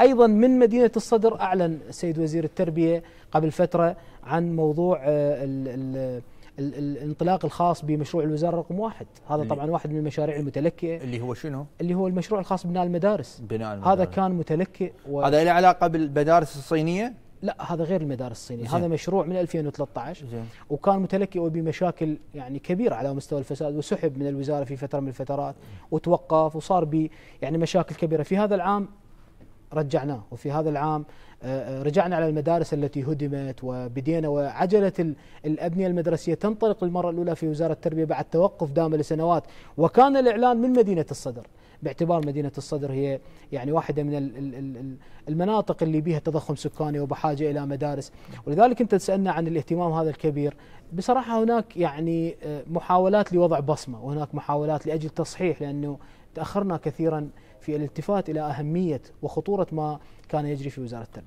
أيضا من مدينة الصدر أعلن السيد وزير التربية قبل فترة عن موضوع الـ آه، الـ الانطلاق الخاص بمشروع الوزاره رقم واحد، هذا طبعا واحد من المشاريع المتلكئه اللي هو شنو؟ اللي هو المشروع الخاص ببناء المدارس بناء المدارس هذا كان متلكئ و... هذا له علاقه بالمدارس الصينيه؟ لا هذا غير المدارس الصينيه، زين. هذا مشروع من 2013 زين. وكان متلكئ وبمشاكل يعني كبيره على مستوى الفساد وسحب من الوزاره في فتره من الفترات وتوقف وصار ب يعني مشاكل كبيره، في هذا العام رجعناه وفي هذا العام رجعنا على المدارس التي هدمت وبدينا وعجلة الأبنية المدرسية تنطلق للمرة الأولى في وزارة التربية بعد توقف دام لسنوات وكان الإعلان من مدينة الصدر باعتبار مدينة الصدر هي يعني واحدة من المناطق اللي بها تضخم سكاني وبحاجة إلى مدارس ولذلك أنت تسألنا عن الاهتمام هذا الكبير بصراحة هناك يعني آه، محاولات لوضع بصمة وهناك محاولات لأجل تصحيح لأنه تأخرنا كثيرا في الالتفات إلى أهمية وخطورة ما كان يجري في وزارة التربية